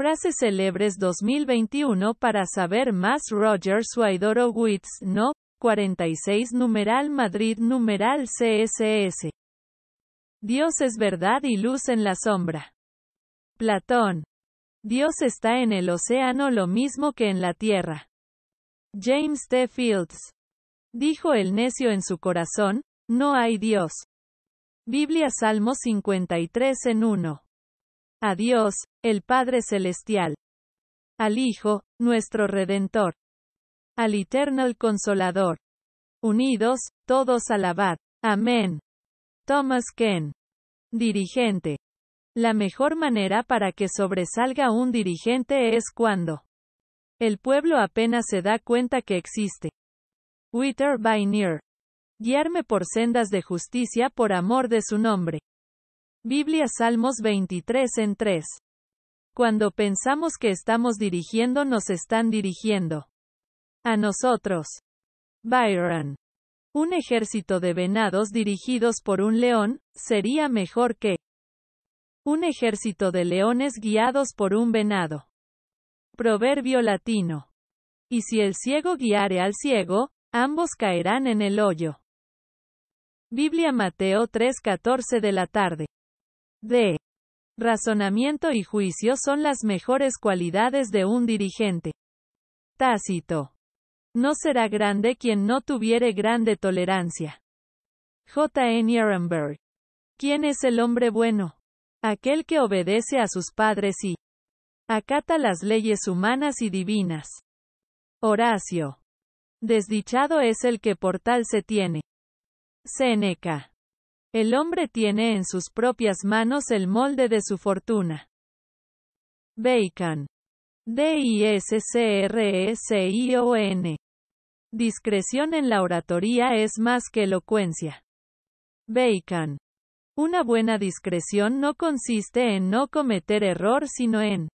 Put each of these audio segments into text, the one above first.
Frases célebres 2021 para saber más Roger Suaidoro Witz No. 46 numeral Madrid numeral CSS. Dios es verdad y luz en la sombra. Platón. Dios está en el océano lo mismo que en la tierra. James T. Fields. Dijo el necio en su corazón, no hay Dios. Biblia Salmo 53 en 1 a Dios, el Padre Celestial, al Hijo, nuestro Redentor, al Eternal Consolador. Unidos, todos alabad. Amén. Thomas Ken. Dirigente. La mejor manera para que sobresalga un dirigente es cuando el pueblo apenas se da cuenta que existe. Witter by Guiarme por sendas de justicia por amor de su nombre. Biblia Salmos 23 en 3. Cuando pensamos que estamos dirigiendo nos están dirigiendo. A nosotros. Byron. Un ejército de venados dirigidos por un león, sería mejor que un ejército de leones guiados por un venado. Proverbio latino. Y si el ciego guiare al ciego, ambos caerán en el hoyo. Biblia Mateo 3:14 de la tarde de razonamiento y juicio son las mejores cualidades de un dirigente. Tácito. No será grande quien no tuviere grande tolerancia. J. N. Ehrenberg. ¿Quién es el hombre bueno? Aquel que obedece a sus padres y acata las leyes humanas y divinas. Horacio. Desdichado es el que por tal se tiene. Séneca. El hombre tiene en sus propias manos el molde de su fortuna. Bacon. D-I-S-C-R-E-C-I-O-N. Discreción en la oratoria es más que elocuencia. Bacon. Una buena discreción no consiste en no cometer error sino en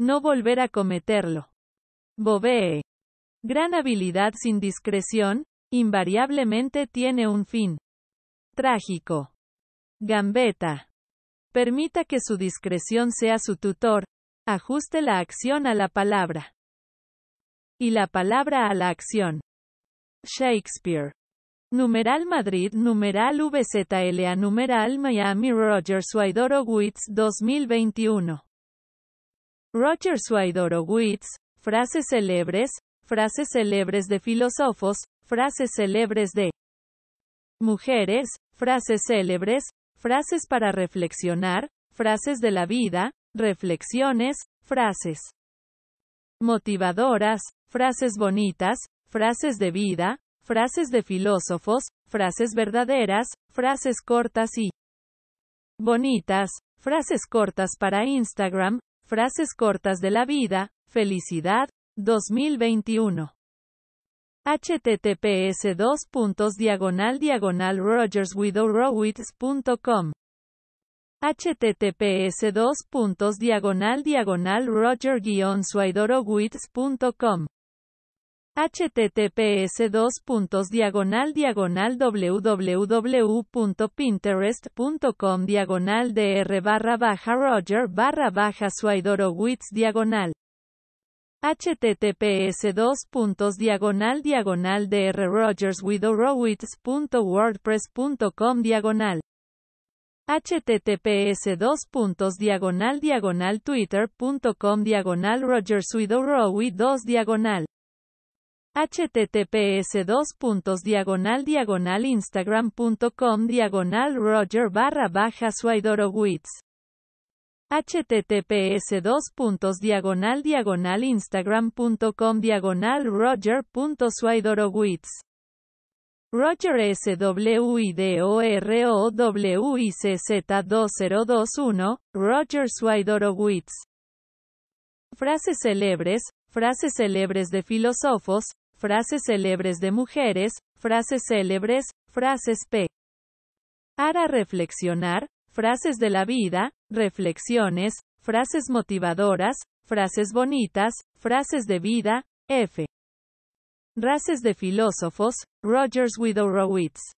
no volver a cometerlo. Bovee. Gran habilidad sin discreción, invariablemente tiene un fin. Trágico. Gambeta. Permita que su discreción sea su tutor. Ajuste la acción a la palabra. Y la palabra a la acción. Shakespeare. Numeral Madrid, numeral VZLA, numeral Miami Roger Suaidorowitz 2021. Roger Suaidorowitz, frases célebres, frases célebres de filósofos, frases célebres de mujeres, frases célebres, frases para reflexionar, frases de la vida, reflexiones, frases motivadoras, frases bonitas, frases de vida, frases de filósofos, frases verdaderas, frases cortas y bonitas, frases cortas para Instagram, frases cortas de la vida, felicidad, 2021 https dos puntos diagonal diagonal rogerswidowrowitz.com https dos puntos diagonal diagonal roger suidorowitz.com https dos puntos diagonal diagonal www.pinterest.com diagonal dr barra baja roger barra baja suidorowitz diagonal https puntos diagonal diagonal WordPress.com diagonal https puntos diagonal diagonal twitter.com diagonal rogerswidorowi 2 diagonal https puntos diagonal diagonal instagram.com diagonal roger barra baja suaidorowitz https 2 diagonal diagonal instagram.com diagonal roger.suaidorowitz Roger z 2021 Roger Suidorowitz. Frases célebres, frases célebres de filósofos, frases célebres de mujeres, frases célebres, frases p. Para reflexionar, frases de la vida, reflexiones, frases motivadoras, frases bonitas, frases de vida, F. Races de filósofos, Rogers Rowitz.